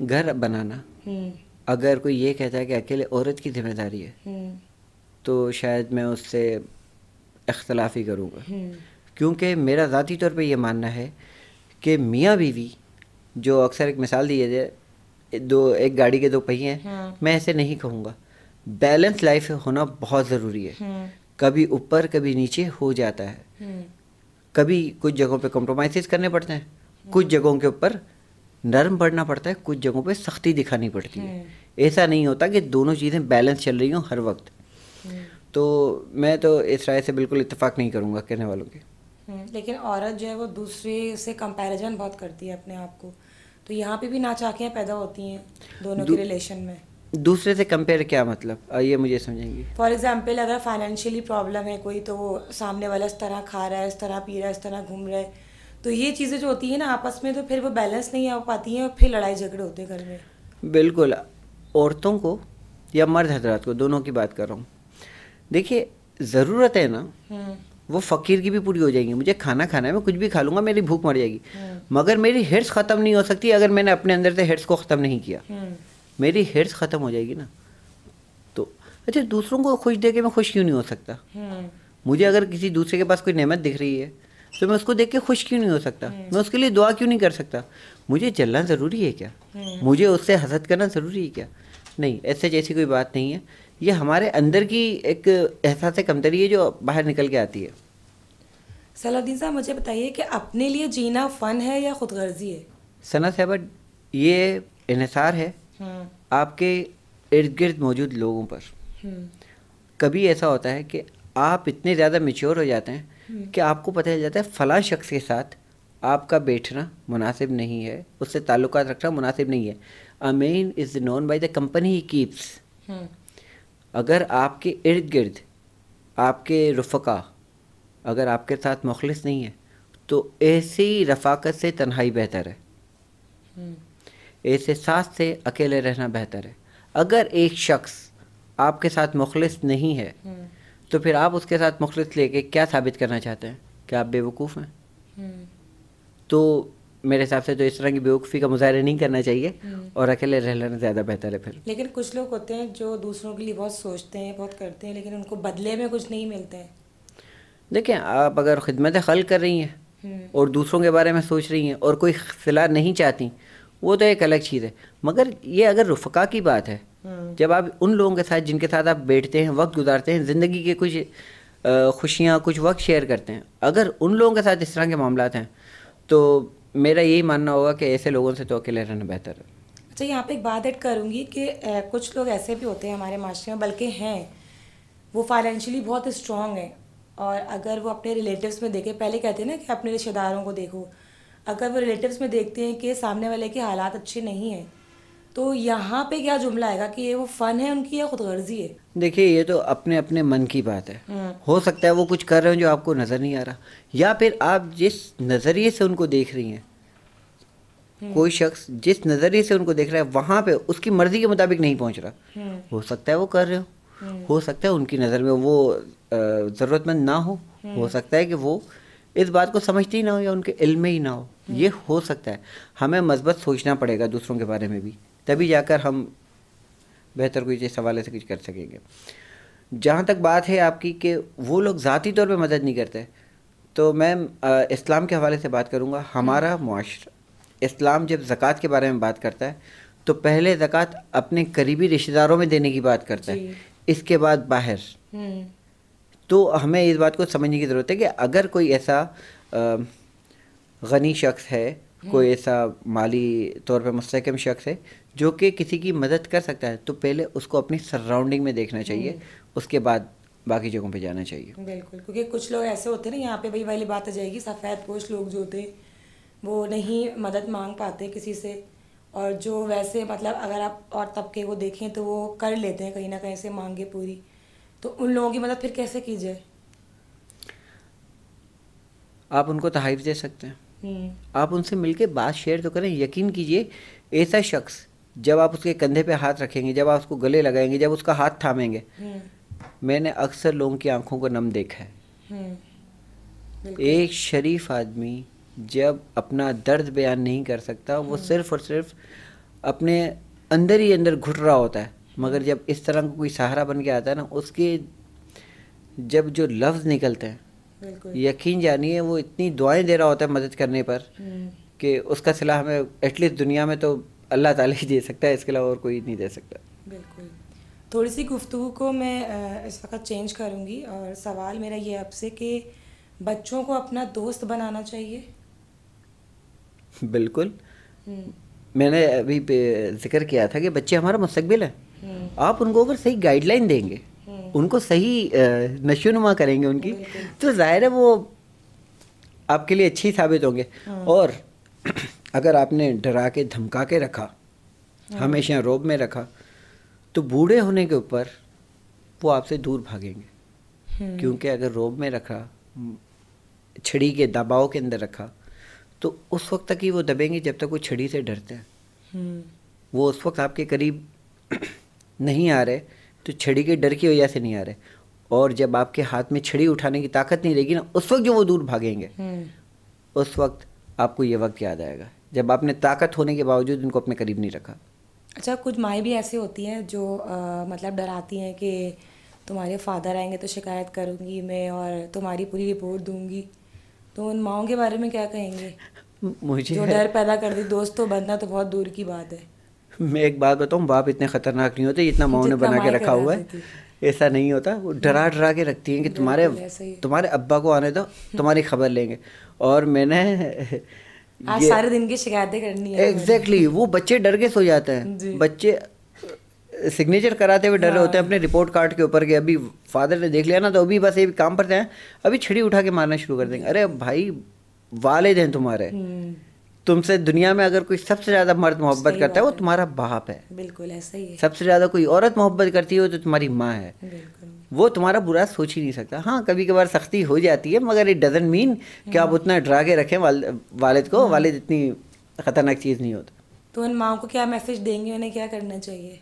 B: घर बनाना हम्म। अगर कोई ये कहता है कि अकेले औरत की जिम्मेदारी है हम्म। तो शायद मैं उससे अख्तलाफी करूँगा हम्म। क्योंकि मेरा ज़ाती तौर पर यह मानना है कि मियाँ बीवी जो अक्सर एक मिसाल दी जाए दो एक गाड़ी के दो पहिए हैं हाँ। मैं ऐसे नहीं कहूँगा बैलेंस लाइफ होना बहुत ज़रूरी है हम्म। कभी ऊपर कभी नीचे हो जाता है हम्म। कभी कुछ जगहों पे कॉम्प्रोमाइज़ करने पड़ते हैं कुछ जगहों के ऊपर नरम पड़ना पड़ता है कुछ जगहों पे सख्ती दिखानी पड़ती है ऐसा नहीं होता कि दोनों चीज़ें बैलेंस चल रही हों हर वक्त तो मैं तो इस राय से बिल्कुल इतफाक़ नहीं करूँगा कहने वालों के
A: हम्म, लेकिन औरत जो है वो दूसरे से कंपैरिजन बहुत करती है अपने आप को तो यहाँ पे भी नाचाकियाँ पैदा होती हैं दोनों के रिलेशन में
B: दूसरे से कंपेयर क्या मतलब ये मुझे समझेंगे
A: फॉर एग्जाम्पल अगर फाइनेंशियली प्रॉब्लम है कोई तो वो सामने वाला इस तरह खा रहा है इस तरह पी रहा है इस तरह घूम रहा है तो ये चीज़ें जो होती हैं ना आपस में तो फिर वो बैलेंस नहीं आ पाती हैं और फिर लड़ाई झगड़े होते हैं घर में
B: बिल्कुल औरतों को या मर्द हजरात को दोनों की बात कर रहा हूँ देखिए ज़रूरत है ना हम्म। वो फ़कीर की भी पूरी हो जाएगी मुझे खाना खाना है मैं कुछ भी खा लूंगा मेरी भूख मर जाएगी हम्म। मगर मेरी हेड्स ख़त्म नहीं हो सकती अगर मैंने अपने अंदर से हेड्स को ख़त्म नहीं किया हम्म। मेरी हेड्स ख़त्म हो जाएगी ना तो अच्छा दूसरों को खुश दे के मैं खुश क्यों नहीं हो सकता मुझे अगर किसी दूसरे के पास कोई नेमत दिख रही है तो मैं उसको देख के खुश क्यों नहीं हो सकता मैं उसके लिए दुआ क्यों नहीं कर सकता मुझे जलना ज़रूरी है क्या मुझे उससे हसद करना ज़रूरी है क्या नहीं ऐसे जैसी कोई बात नहीं है ये हमारे अंदर की एक एहसास कमतरी है जो बाहर निकल के आती है
A: सलाउद्दीन साहब मुझे बताइए कि अपने लिए जीना फ़न है या खुद गर्जी है
B: सना साहब ये इसार है हम्म। आपके इर्द गिर्द मौजूद लोगों पर हम्म। कभी ऐसा होता है कि आप इतने ज़्यादा मेच्योर हो जाते हैं हम्म। कि आपको पता चल जाता है फ़लाँ शख्स के साथ आपका बैठना मुनासिब नहीं है उससे ताल्लुक़ रखना मुनासिब नहीं है a man is known by the company he keeps अगर आपके इर्द गिर्द आपके रफ़का अगर आपके साथ मुखलिस नहीं है तो ऐसी रफाकत से तन्हाई बेहतर है
C: हम्म।
B: ऐसे साथ से अकेले रहना बेहतर है अगर एक शख्स आपके साथ मुखलिस नहीं है हम्म। तो फिर आप उसके साथ मुखलिस लेके क्या साबित करना चाहते हैं कि आप बेवकूफ़ हैं हम्म। तो मेरे हिसाब से तो इस तरह की बेवकूफ़ी का मुजाहरा नहीं करना चाहिए हम्म। और अकेले रह लेना ज़्यादा बेहतर है फिर
A: लेकिन कुछ लोग होते हैं जो दूसरों के लिए बहुत सोचते हैं बहुत करते हैं लेकिन उनको बदले में कुछ नहीं मिलता है
B: देखें आप अगर खिदमत खल कर रही हैं हम्म। और दूसरों के बारे में सोच रही हैं और कोई सलाह नहीं चाहती वो तो एक अलग चीज़ है मगर ये अगर रुफका की बात है हम्म। जब आप उन लोगों के साथ जिनके साथ आप बैठते हैं वक्त गुजारते हैं ज़िंदगी के कुछ खुशियाँ कुछ वक्त शेयर करते हैं अगर उन लोगों के साथ इस तरह के मामला हैं तो मेरा यही मानना होगा कि ऐसे लोगों से तो अकेले रहना बेहतर है
A: अच्छा यहाँ पे एक बात ऐड करूँगी कि ए, कुछ लोग ऐसे भी होते हैं हमारे माशरे में बल्कि हैं वो फाइनेंशियली बहुत स्ट्रॉन्ग हैं और अगर वो अपने रिलेटिव्स में देखें पहले कहते हैं ना कि अपने रिश्तेदारों को देखो अगर वो रिलेटिव्स में देखते हैं कि सामने वाले के हालात अच्छे नहीं हैं तो यहाँ पे क्या जुमला आएगा कि ये वो फन है उनकी या खुदगर्जी गर्जी है
B: देखिए ये तो अपने अपने मन की बात है हम्म। हो सकता है वो कुछ कर रहे हो जो आपको नज़र नहीं आ रहा या फिर आप जिस नज़रिए से उनको देख रही हैं हम्म। कोई शख्स जिस नज़रिए से उनको देख रहा है वहां पे उसकी मर्जी के मुताबिक नहीं पहुंच रहा हम्म। हो सकता है वो कर रहे
C: हो हो
B: सकता है उनकी नज़र में वो ज़रूरतमंद ना हो हो सकता है कि वो इस बात को समझते ही ना हो या उनके इल्म में ही ना हो ये हो सकता है हमें मजबूत सोचना पड़ेगा दूसरों के बारे में भी तभी जाकर हम बेहतर कोई इस हवाले से कुछ कर सकेंगे जहाँ तक बात है आपकी कि वो लोग ज़ाती तौर पर मदद नहीं करते तो मैम इस्लाम के हवाले से बात करूँगा हमारा माशरा हम्म। इस्लाम जब ज़क़़त के बारे में बात करता है तो पहले ज़क़़त अपने करीबी रिश्तेदारों में देने की बात करता है इसके बाद बाहर हम्म। तो हमें इस बात को समझने की ज़रूरत है कि अगर कोई ऐसा गनी शख्स है कोई हम्म। ऐसा माली तौर पर मुस्तकम शख्स है जो कि किसी की मदद कर सकता है तो पहले उसको अपनी सराउंडिंग में देखना चाहिए हम्म। उसके बाद बाकी जगहों पे जाना चाहिए
A: बिल्कुल क्योंकि कुछ लोग ऐसे होते हैं ना यहाँ पे भाई वाली बात आ जाएगी सफ़ेद पोष लोग जो होते हैं वो नहीं मदद मांग पाते किसी से और जो वैसे मतलब अगर आप और तबके को देखें तो वो कर लेते हैं कहीं ना कहीं से मांगे पूरी तो उन लोगों की मदद फिर कैसे की जाए
B: आप उनको तहाइफ़ दे सकते हैं हम्म। आप उनसे मिलके बात शेयर तो करें यकीन कीजिए ऐसा शख्स जब आप उसके कंधे पे हाथ रखेंगे जब आप उसको गले लगाएंगे जब उसका हाथ थामेंगे हम्म। मैंने अक्सर लोगों की आंखों को नम देखा है
C: हम्म। एक
B: शरीफ आदमी जब अपना दर्द बयान नहीं कर सकता वो हम्म। सिर्फ और सिर्फ अपने अंदर ही अंदर घुट रहा होता है मगर जब इस तरह का कोई सहारा बन के आता है ना उसके जब जो लफ्ज़ निकलते
C: हैं
B: यकीन जानिए वो इतनी दुआएं दे रहा होता है मदद करने पर कि उसका सलाह हमें एटलीस्ट दुनिया में तो अल्लाह ताला ही दे सकता है इसके अलावा और कोई नहीं दे सकता
C: बिल्कुल
A: थोड़ी सी गुफ्तु को मैं इस वक्त चेंज करूँगी और सवाल मेरा ये आपसे कि बच्चों को अपना दोस्त बनाना चाहिए बिल्कुल हम्म।
B: मैंने अभी जिक्र किया था कि बच्चे हमारा मुस्तबिल है हम्म। आप उनको अगर सही गाइडलाइन देंगे हम्म। उनको सही नशोनुमा करेंगे उनकी तो ज़ाहिर है वो आपके लिए अच्छी साबित होंगे हाँ। और अगर आपने डरा के धमका के रखा हाँ। हमेशा रोब में रखा तो बूढ़े होने के ऊपर वो आपसे दूर भागेंगे हम्म। क्योंकि अगर रोब में रखा छड़ी के दबाव के अंदर रखा तो उस वक्त तक ही वो दबेंगे जब तक वो छड़ी से डरते हैं हम्म। वो उस वक्त आपके करीब [clears throat] नहीं आ रहे तो छड़ी के डर की वजह से नहीं आ रहे और जब आपके हाथ में छड़ी उठाने की ताकत नहीं रहेगी ना उस वक्त जो वो दूर भागेंगे
A: हम्म।
B: उस वक्त आपको ये वक्त याद आएगा जब आपने ताकत होने के बावजूद उनको अपने करीब नहीं रखा
A: अच्छा कुछ माएँ भी ऐसी होती हैं जो आ, मतलब डराती हैं कि तुम्हारे फादर आएंगे तो शिकायत करूँगी मैं और तुम्हारी पूरी रिपोर्ट दूंगी तो उन माओं के बारे में क्या कहेंगे मुझे जो डर पैदा कर दी दोस्तों तो बनना तो बहुत दूर की बात है
B: मैं एक बात बताऊँ बाप इतने खतरनाक नहीं होते इतना माओ ने बना के रखा हुआ है ऐसा नहीं होता वो डरा डरा के रखती हैं कि तुम्हारे तुम्हारे अब्बा को आने दो तुम्हारी खबर लेंगे और मैंने आज सारे
A: दिन की शिकायतें करनी है एग्जैक्टली exactly,
B: वो बच्चे डर के सो जाते हैं बच्चे सिग्नेचर कराते हुए डर रहे होते हैं हाँ। अपने रिपोर्ट कार्ड के ऊपर के अभी फादर ने देख लिया ना तो अभी बस ये काम पर हैं अभी छड़ी उठा के मारना शुरू कर देंगे अरे भाई वाले हैं तुम्हारे हम्म। तुमसे दुनिया में अगर कोई सबसे ज्यादा मर्द मोहब्बत करता है वो तुम्हारा बाप है
A: बिल्कुल ऐसा ही है
B: सबसे ज्यादा कोई औरत मोहब्बत करती है वो तो तुम्हारी माँ है वो तुम्हारा बुरा सोच ही नहीं सकता हाँ कभी कभार सख्ती हो जाती है मगर इट डजेंट मीन कि आप हाँ। उतना डरा के रखें वाल, वालिद को हाँ। वालिद इतनी ख़तरनाक चीज़ नहीं होता
A: तो उन माओ को क्या मैसेज देंगे उन्हें क्या करना चाहिए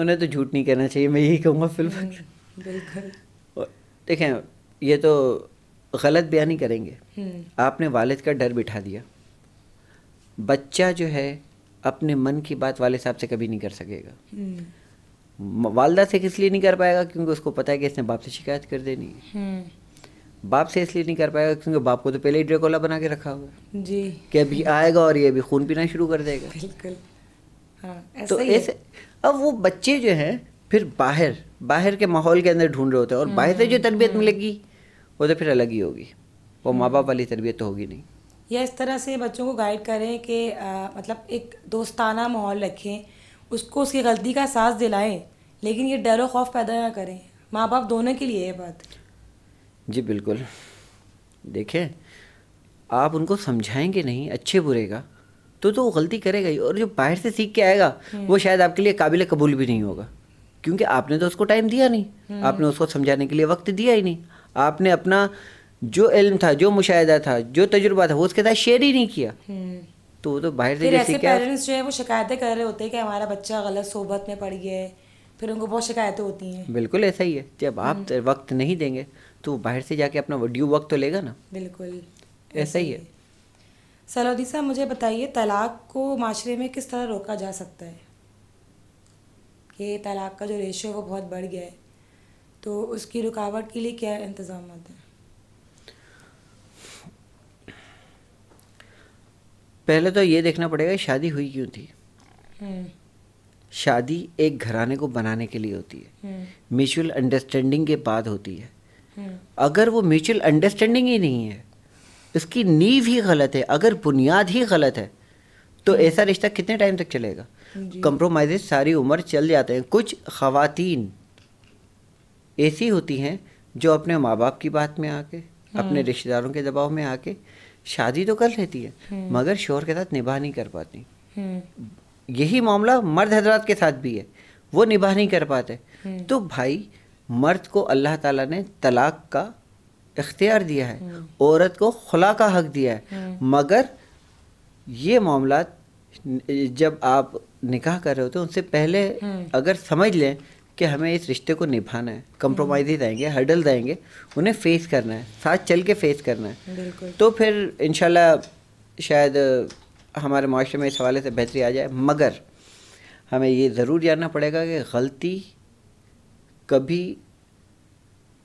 B: उन्हें तो झूठ नहीं कहना चाहिए मैं यही कहूँगा फिल्म
A: हम्म,
B: देखें ये तो गलत बयान ही करेंगे हम्म। आपने वालिद का डर बिठा दिया बच्चा जो है अपने मन की बात वाले साहब से कभी नहीं कर सकेगा हम्म। वालदा से किस लिए नहीं कर पाएगा क्योंकि उसको पता है कि इसने बाप से शिकायत कर देनी है
C: हम्म।
B: बाप से इसलिए नहीं कर पाएगा क्योंकि बाप को तो पहले ही ड्रेकोला बना के रखा हुआ जी कि अभी आएगा और ये अभी खून पीना शुरू कर देगा
A: बिल्कुल हाँ, तो ऐसे
B: अब वो बच्चे जो हैं फिर बाहर बाहर के माहौल के अंदर ढूंढ रहे होते हैं और बाहर से जो हम्म, तरबियत हम्म। मिलेगी वो तो फिर अलग ही होगी वो माँ बाप वाली तरबियत तो होगी नहीं
A: या इस तरह से बच्चों को गाइड करें कि मतलब एक दोस्ताना माहौल रखें उसको उसकी गलती का एहसास दिलाएं लेकिन ये डर और खौफ पैदा ना करें माँ बाप दोनों के लिए ये बात
B: जी बिल्कुल देखे आप उनको समझाएंगे नहीं अच्छे बुरे का तो तो वो गलती करेगा ही और जो बाहर से सीख के आएगा हम्म। वो शायद आपके लिए काबिल कबूल भी नहीं होगा क्योंकि आपने तो उसको टाइम दिया नहीं हम्म। आपने उसको समझाने के लिए वक्त दिया ही नहीं आपने अपना जो इल्म था जो मुशाह था जो तजुर्बा था वो उसके साथ शेयर ही नहीं किया हम्म। तो तो बाहर से ऐसे पेरेंट्स
A: जो है वो शिकायतें कर रहे होते हैं कि हमारा बच्चा गलत सोबत में पड़ गया है फिर उनको बहुत शिकायतें होती हैं
B: बिल्कुल ऐसा ही है जब आप हम्म। वक्त नहीं देंगे तो बाहर से जाके अपना ड्यू वक्त तो लेगा ना
A: बिल्कुल ऐसा ही है सलोदी साहब मुझे बताइए तलाक को माशरे में किस तरह रोका जा सकता है कि तलाक का जो रेशो है वो बहुत बढ़ गया है तो उसकी रुकावट के लिए क्या इंतज़ाम हैं
B: पहले तो ये देखना पड़ेगा शादी हुई क्यों थी हम्म। शादी एक घराने को बनाने के लिए होती
C: है हम्म।
B: म्यूचुअल अंडरस्टैंडिंग के बाद होती है हम्म। अगर वो म्यूचुअल अंडरस्टैंडिंग ही नहीं है इसकी नींव ही गलत है अगर बुनियाद ही गलत है तो ऐसा रिश्ता कितने टाइम तक चलेगा कंप्रोमाइजेज सारी उम्र चल जाते हैं कुछ खातन ऐसी होती हैं जो अपने माँ बाप की बात में आके अपने रिश्तेदारों के दबाव में आके शादी तो कर लेती है हम्म। मगर शोहर के साथ निभा नहीं कर पाती हम्म। यही मामला मर्द हजरात के साथ भी है वो निभा नहीं कर पाते हम्म। तो भाई मर्द को अल्लाह ताला ने तलाक का इख्तियार दिया है औरत को खुला का हक दिया है मगर ये मामला जब आप निकाह कर रहे होते हैं उनसे पहले अगर समझ लें कि हमें इस रिश्ते को निभाना है हम्म। ही देंगे हर्डल देंगे उन्हें फेस करना है साथ चल के फेस करना है तो फिर इन शायद हमारे माशरे में इस हवाले से बेहतरी आ जाए मगर हमें ये ज़रूर जानना पड़ेगा कि गलती कभी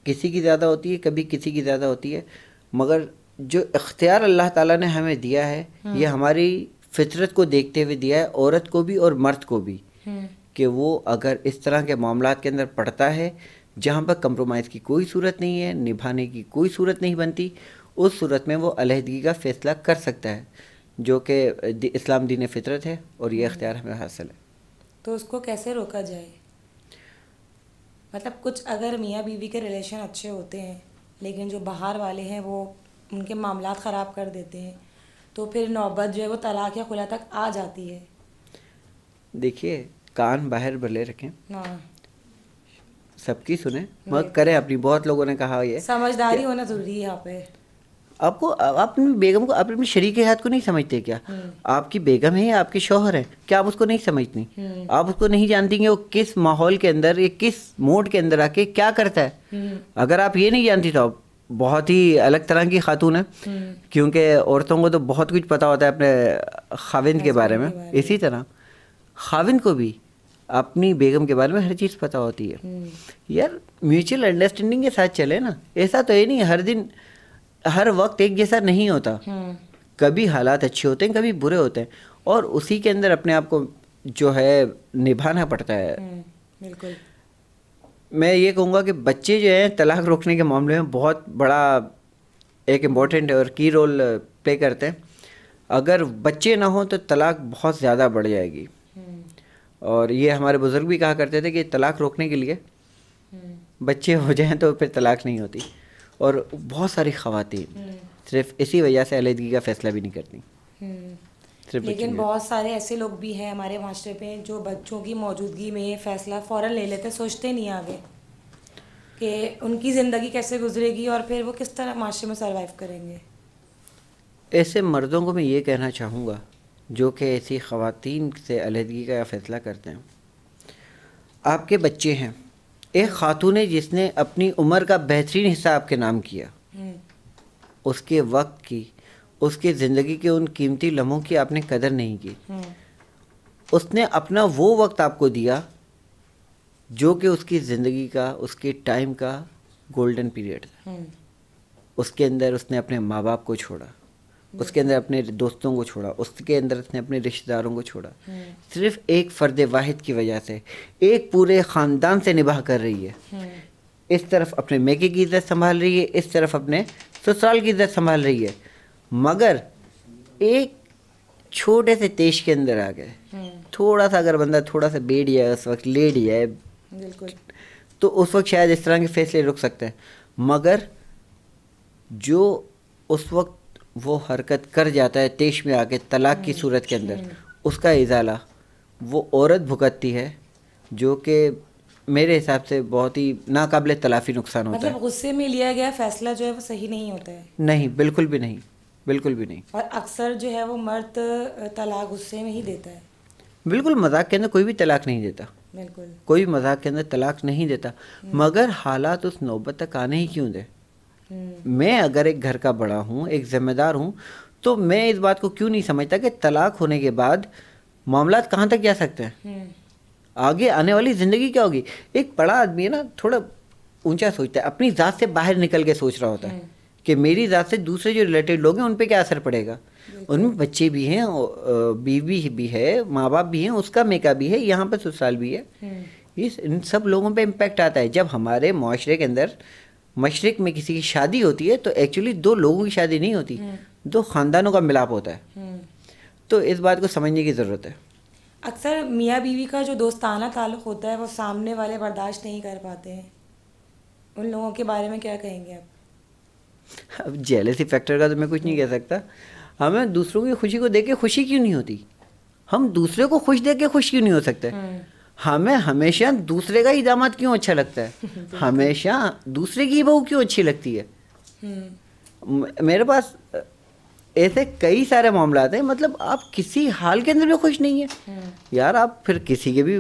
B: किसी की ज़्यादा होती है कभी किसी की ज़्यादा होती है मगर जो इख्तियार अल्लाह ताला ने हमें दिया है ये हम्म। हमारी फितरत को देखते हुए दिया है औरत को भी और मर्द को भी हम्म। कि वो अगर इस तरह के मामला के अंदर पड़ता है जहाँ पर कंप्रोमाइज़ की कोई सूरत नहीं है निभाने की कोई सूरत नहीं बनती उस सूरत में वो अलहदगी का फ़ैसला कर सकता है जो कि इस्लाम दीन फितरत है और ये अख्तियार हमें हासिल है
A: तो उसको कैसे रोका जाए मतलब कुछ अगर मियाँ बीवी के रिलेशन अच्छे होते हैं लेकिन जो बाहर वाले हैं वो उनके मामला ख़राब कर देते हैं तो फिर नौबत जो है वो तलाक या खुला तक आ जाती है
B: देखिए कान बाहर भले रखें हाँ। सबकी सुने मत करें अपनी बहुत लोगों ने कहा ये समझदारी
A: होना जरूरी है यहाँ पे
B: आपको आप अपनी बेगम को अपने शरीर के हाथ को नहीं समझते क्या हम्म। आपकी बेगम है या आपके शोहर है क्या आप उसको नहीं समझती हम्म। आप उसको नहीं जानती कि वो किस माहौल के अंदर या किस मोड के अंदर आके क्या करता है हम्म। अगर आप ये नहीं जानती तो आप बहुत ही अलग तरह की खातून है क्योंकि औरतों को तो बहुत कुछ पता होता है अपने खाविंद के बारे में इसी तरह खाविंद को भी अपनी बेगम के बारे में हर चीज़ पता होती है
C: हम्म।
B: यार म्यूचुअल अंडरस्टैंडिंग के साथ चले ना ऐसा तो ये नहीं हर दिन हर वक्त एक जैसा नहीं होता हम्म। कभी हालात अच्छे होते हैं कभी बुरे होते हैं और उसी के अंदर अपने आप को जो है निभाना पड़ता है
C: हम्म,
B: मैं ये कहूँगा कि बच्चे जो हैं तलाक रोकने के मामले में बहुत बड़ा एक इम्पोर्टेंट और की रोल प्ले करते हैं अगर बच्चे ना हों तो तलाक बहुत ज़्यादा बढ़ जाएगी और ये हमारे बुज़ुर्ग भी कहा करते थे कि तलाक रोकने के लिए
C: हम्म।
B: बच्चे हो जाएं तो फिर तलाक नहीं होती और बहुत सारी खातन हम्म। सिर्फ इसी वजह से अलीदगी का फैसला भी नहीं करती
A: हम्म। लेकिन बहुत सारे ऐसे लोग भी हैं हमारे माशरे पे जो बच्चों की मौजूदगी में फैसला फ़ौरन ले लेते सोचते नहीं आगे कि उनकी ज़िंदगी कैसे गुजरेगी और फिर वो किस तरह माशरे में सर्वाइव करेंगे
B: ऐसे मर्दों को मैं ये कहना चाहूँगा जो कि ऐसी ख़वान से अलहदगी का फ़ैसला करते हैं आपके बच्चे हैं एक खातून है जिसने अपनी उम्र का बेहतरीन हिस्सा आपके नाम किया हम्म। उसके वक्त की उसके ज़िंदगी के उन कीमती लम्हों की आपने कदर नहीं की हम्म। उसने अपना वो वक्त आपको दिया जो कि उसकी ज़िंदगी का उसके टाइम का गोल्डन पीरियड था हम्म। उसके अंदर उसने अपने माँ बाप को छोड़ा उसके अंदर अपने दोस्तों को छोड़ा उसके अंदर उसने अपने रिश्तेदारों को छोड़ा हम्म। सिर्फ एक फ़र्द वाहिद की वजह से एक पूरे ख़ानदान से निभा कर रही है हम्म। इस तरफ अपने मेके की इज्जत संभाल रही है इस तरफ अपने ससुराल की इज्जत संभाल रही है मगर एक छोटे से तेज के अंदर आ गए हम्म। थोड़ा सा अगर बंदा थोड़ा सा बेट जाए उस वक्त लेट जाए तो उस वक्त शायद इस तरह के फैसले रुक सकते हैं मगर जो उस वक्त वो हरकत कर जाता है देश में आके तलाक की हम्म, सूरत के अंदर उसका इजाला वो औरत भुगतती है जो कि मेरे हिसाब से बहुत ही नाकबले तलाफी नुकसान होता मतलब है
A: गुस्से में लिया गया फैसला जो है वो सही नहीं होता है
B: नहीं बिल्कुल भी नहीं बिल्कुल भी नहीं
A: और अक्सर जो है वो मर्द तलाक गुस्से में ही देता है
B: बिल्कुल मजाक के अंदर कोई भी तलाक नहीं देता बिल्कुल कोई मजाक के अंदर तलाक नहीं देता हम्म। मगर हालात उस नौबत तक आने ही क्यों दे
C: मैं
B: अगर एक घर का बड़ा हूँ एक जिम्मेदार हूँ तो मैं इस बात को क्यों नहीं समझता कि तलाक होने के बाद मामला कहाँ तक जा सकते हैं हम्म। आगे आने वाली ज़िंदगी क्या होगी एक बड़ा आदमी है ना थोड़ा ऊंचा सोचता है अपनी ज़ात से बाहर निकल के सोच रहा होता है हम्म। कि मेरी ज़ात से दूसरे जो रिलेटेड लोग हैं उन पर क्या असर पड़ेगा उनमें बच्चे भी हैं बीवी भी है माँ बाप भी हैं उसका मेका भी है यहाँ पर ससुराल भी है हम्म। इस इन सब लोगों पे इम्पेक्ट आता है जब हमारे माशरे के अंदर मशरक में किसी की शादी होती है तो एक्चुअली दो लोगों की शादी नहीं होती हम्म। दो ख़ानदानों का मिलाप होता है हम्म। तो इस बात को समझने की ज़रूरत है
A: अक्सर मियाँ बीवी का जो दोस्ताना ताल्लुक होता है वो सामने वाले बर्दाश्त नहीं कर पाते हैं उन लोगों के बारे में क्या कहेंगे आप
B: अब जेलसी फैक्टर का तो मैं कुछ नहीं कह सकता हमें दूसरों की खुशी को देख के खुशी क्यों नहीं होती हम दूसरे को खुश देख के खुश क्यों नहीं हो सकते हम्म। हमें हमेशा दूसरे का ही दामाद क्यों अच्छा लगता है [laughs] हमेशा दूसरे की बहू क्यों अच्छी लगती है हम्म। मेरे पास ऐसे कई सारे आते हैं मतलब आप किसी हाल के अंदर भी खुश नहीं है हम्म। यार आप फिर किसी के भी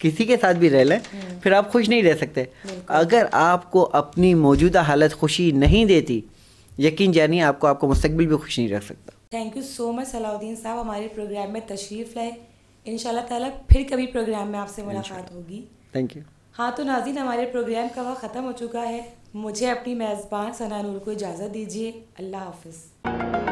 B: किसी के साथ भी रह लें हम्म। फिर आप खुश नहीं रह सकते अगर आपको अपनी मौजूदा हालत खुशी नहीं देती यकीन जानिए आपको आपको मुस्तबिल भी खुश नहीं रख
A: सकता thank you so much Salauddin साहब हमारे प्रोग्राम में तशरीफ़ लाए इन ताला फिर कभी प्रोग्राम में आपसे मुलाकात होगी थैंक यू हाँ तो नाजिन हमारे प्रोग्राम का वह ख़त्म हो चुका है मुझे अपनी मेज़बान सना नूर को इजाज़त दीजिए अल्लाह हाफिज़